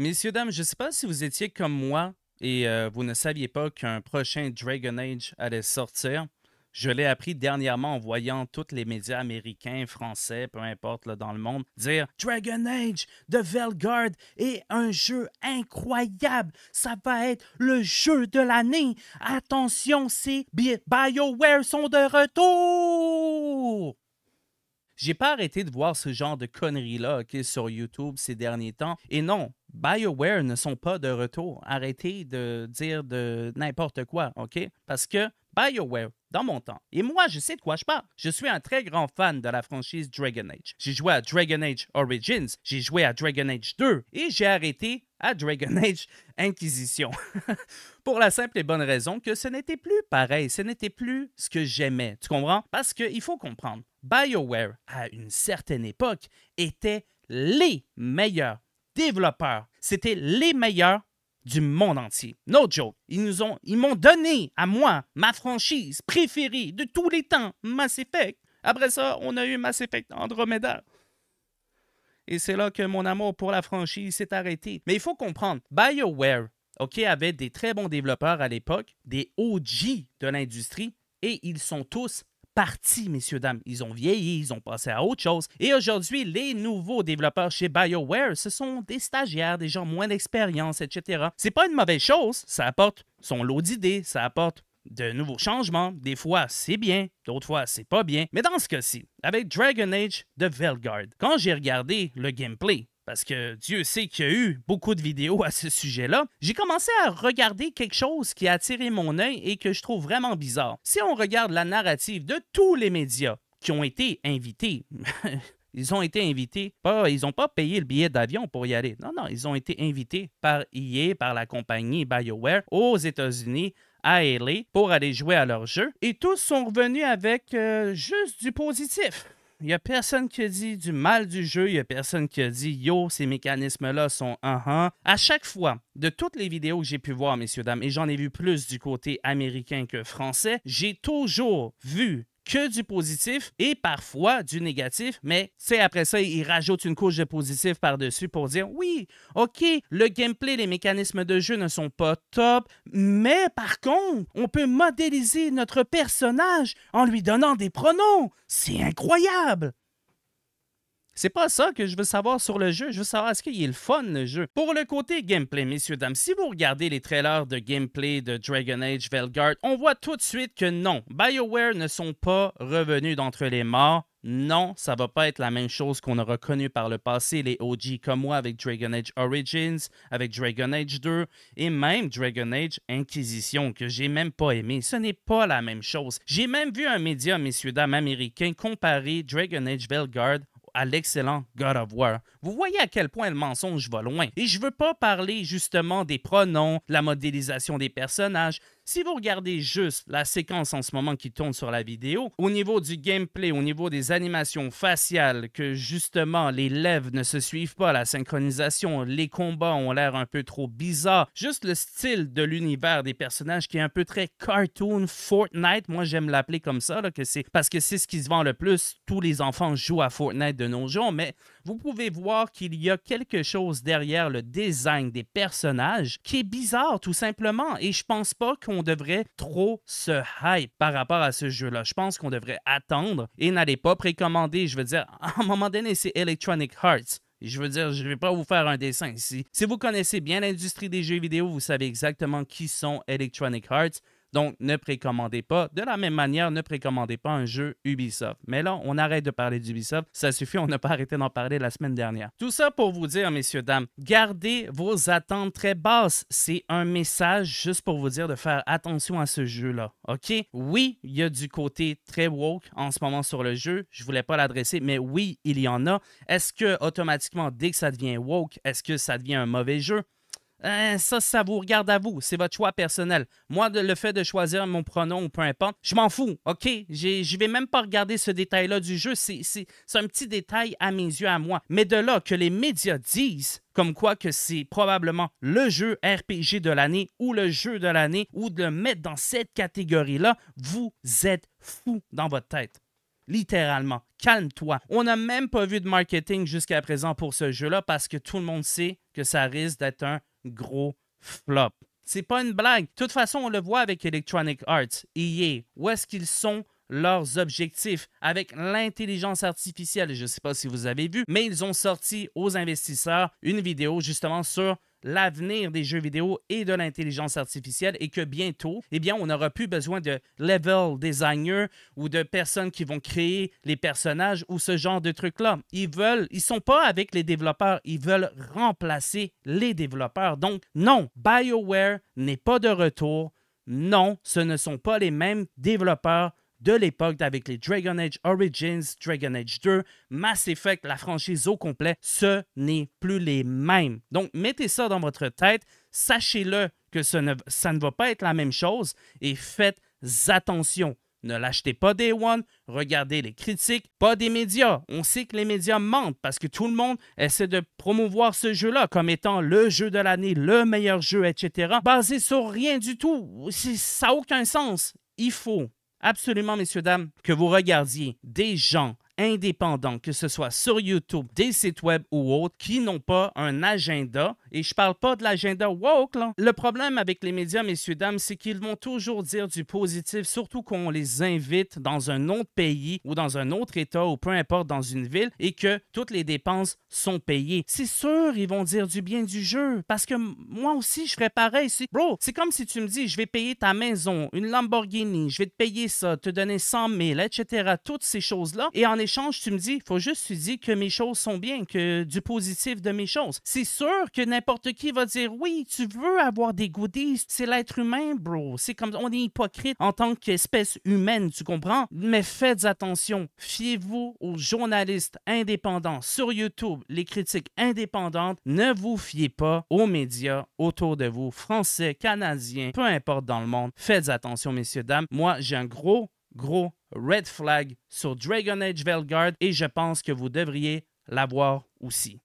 Messieurs, dames, je ne sais pas si vous étiez comme moi et euh, vous ne saviez pas qu'un prochain Dragon Age allait sortir. Je l'ai appris dernièrement en voyant tous les médias américains, français, peu importe là, dans le monde, dire Dragon Age de Velgard est un jeu incroyable. Ça va être le jeu de l'année. Attention, c'est BioWare sont de retour. J'ai pas arrêté de voir ce genre de conneries-là sur YouTube ces derniers temps. Et non, BioWare ne sont pas de retour. Arrêtez de dire de n'importe quoi, OK? Parce que BioWare, dans mon temps. Et moi, je sais de quoi je parle. Je suis un très grand fan de la franchise Dragon Age. J'ai joué à Dragon Age Origins, j'ai joué à Dragon Age 2 et j'ai arrêté à Dragon Age Inquisition. Pour la simple et bonne raison que ce n'était plus pareil, ce n'était plus ce que j'aimais. Tu comprends? Parce qu'il faut comprendre. BioWare, à une certaine époque, était les meilleurs développeurs. C'était les meilleurs du monde entier. No joke. Ils nous ont, ils m'ont donné à moi ma franchise préférée de tous les temps, Mass Effect. Après ça, on a eu Mass Effect Andromeda. Et c'est là que mon amour pour la franchise s'est arrêté. Mais il faut comprendre, BioWare, OK, avait des très bons développeurs à l'époque, des OG de l'industrie, et ils sont tous partis, messieurs, dames. Ils ont vieilli, ils ont passé à autre chose. Et aujourd'hui, les nouveaux développeurs chez BioWare, ce sont des stagiaires, des gens moins d'expérience, etc. C'est pas une mauvaise chose, ça apporte son lot d'idées, ça apporte de nouveaux changements. Des fois, c'est bien, d'autres fois, c'est pas bien. Mais dans ce cas-ci, avec Dragon Age de Velgard, quand j'ai regardé le gameplay, parce que Dieu sait qu'il y a eu beaucoup de vidéos à ce sujet-là, j'ai commencé à regarder quelque chose qui a attiré mon œil et que je trouve vraiment bizarre. Si on regarde la narrative de tous les médias qui ont été invités, Ils ont été invités, pas, ils n'ont pas payé le billet d'avion pour y aller. Non, non, ils ont été invités par EA, par la compagnie BioWare aux États-Unis à LA pour aller jouer à leur jeu. Et tous sont revenus avec euh, juste du positif. Il n'y a personne qui a dit du mal du jeu, il n'y a personne qui a dit yo, ces mécanismes-là sont un uh À chaque fois, de toutes les vidéos que j'ai pu voir, messieurs, dames, et j'en ai vu plus du côté américain que français, j'ai toujours vu que du positif et parfois du négatif, mais c'est après ça, il rajoute une couche de positif par-dessus pour dire oui, OK, le gameplay, les mécanismes de jeu ne sont pas top, mais par contre, on peut modéliser notre personnage en lui donnant des pronoms. C'est incroyable. C'est pas ça que je veux savoir sur le jeu. Je veux savoir est-ce qu'il est le fun, le jeu. Pour le côté gameplay, messieurs, dames, si vous regardez les trailers de gameplay de Dragon Age Velgard, on voit tout de suite que non, BioWare ne sont pas revenus d'entre les morts. Non, ça va pas être la même chose qu'on a reconnu par le passé, les OG comme moi avec Dragon Age Origins, avec Dragon Age 2 et même Dragon Age Inquisition que j'ai même pas aimé. Ce n'est pas la même chose. J'ai même vu un média, messieurs dames américains, comparer Dragon Age Belgard à l'excellent God of War. Vous voyez à quel point le mensonge va loin. Et je veux pas parler justement des pronoms, la modélisation des personnages, si vous regardez juste la séquence en ce moment qui tourne sur la vidéo, au niveau du gameplay, au niveau des animations faciales, que justement les lèvres ne se suivent pas, la synchronisation, les combats ont l'air un peu trop bizarres, juste le style de l'univers des personnages qui est un peu très cartoon Fortnite, moi j'aime l'appeler comme ça, là, que c'est parce que c'est ce qui se vend le plus, tous les enfants jouent à Fortnite de nos jours, mais vous pouvez voir qu'il y a quelque chose derrière le design des personnages qui est bizarre tout simplement et je pense pas qu'on devrait trop se hype par rapport à ce jeu-là. Je pense qu'on devrait attendre et n'allez pas précommander. Je veux dire, à un moment donné, c'est Electronic Hearts. Je veux dire, je ne vais pas vous faire un dessin ici. Si vous connaissez bien l'industrie des jeux vidéo, vous savez exactement qui sont Electronic Hearts. Donc, ne précommandez pas. De la même manière, ne précommandez pas un jeu Ubisoft. Mais là, on arrête de parler d'Ubisoft. Ça suffit, on n'a pas arrêté d'en parler la semaine dernière. Tout ça pour vous dire, messieurs, dames, gardez vos attentes très basses. C'est un message juste pour vous dire de faire attention à ce jeu-là. OK? Oui, il y a du côté très woke en ce moment sur le jeu. Je voulais pas l'adresser, mais oui, il y en a. Est-ce que automatiquement, dès que ça devient woke, est-ce que ça devient un mauvais jeu? Hein, ça, ça vous regarde à vous. C'est votre choix personnel. Moi, le fait de choisir mon pronom ou peu importe, je m'en fous. OK? Je vais même pas regarder ce détail-là du jeu. C'est un petit détail à mes yeux, à moi. Mais de là que les médias disent comme quoi que c'est probablement le jeu RPG de l'année ou le jeu de l'année ou de le mettre dans cette catégorie-là, vous êtes fou dans votre tête littéralement. Calme-toi. On n'a même pas vu de marketing jusqu'à présent pour ce jeu-là parce que tout le monde sait que ça risque d'être un gros flop. C'est pas une blague. De toute façon, on le voit avec Electronic Arts, EA. Où est-ce qu'ils sont leurs objectifs avec l'intelligence artificielle? Je ne sais pas si vous avez vu, mais ils ont sorti aux investisseurs une vidéo justement sur l'avenir des jeux vidéo et de l'intelligence artificielle et que bientôt, eh bien, on n'aura plus besoin de level designers ou de personnes qui vont créer les personnages ou ce genre de trucs-là. Ils veulent, ils sont pas avec les développeurs, ils veulent remplacer les développeurs. Donc, non, BioWare n'est pas de retour. Non, ce ne sont pas les mêmes développeurs de l'époque avec les Dragon Age Origins, Dragon Age 2, Mass Effect, la franchise au complet, ce n'est plus les mêmes. Donc mettez ça dans votre tête, sachez-le que ça ne, va pas être la même chose et faites attention. Ne l'achetez pas Day One, regardez les critiques, pas des médias. On sait que les médias mentent parce que tout le monde essaie de promouvoir ce jeu-là comme étant le jeu de l'année, le meilleur jeu, etc. Basé sur rien du tout, ça n'a aucun sens. Il faut absolument, messieurs, dames, que vous regardiez des gens indépendants, que ce soit sur YouTube, des sites web ou autres, qui n'ont pas un agenda et je parle pas de l'agenda woke, là. Le problème avec les médias, messieurs, dames, c'est qu'ils vont toujours dire du positif, surtout quand on les invite dans un autre pays ou dans un autre État ou peu importe dans une ville et que toutes les dépenses sont payées. C'est sûr, ils vont dire du bien du jeu parce que moi aussi, je ferais pareil. Bro, c'est comme si tu me dis, je vais payer ta maison, une Lamborghini, je vais te payer ça, te donner 100 000, etc. Toutes ces choses-là. Et en échange, tu me dis, faut juste tu dire que mes choses sont bien, que du positif de mes choses. C'est sûr que n'importe qui va dire oui, tu veux avoir des goodies, c'est l'être humain, bro. C'est comme on est hypocrite en tant qu'espèce humaine, tu comprends? Mais faites attention, fiez-vous aux journalistes indépendants sur YouTube, les critiques indépendantes. Ne vous fiez pas aux médias autour de vous, français, canadiens, peu importe dans le monde. Faites attention, messieurs, dames. Moi, j'ai un gros, gros red flag sur Dragon Age Velgard et je pense que vous devriez l'avoir aussi.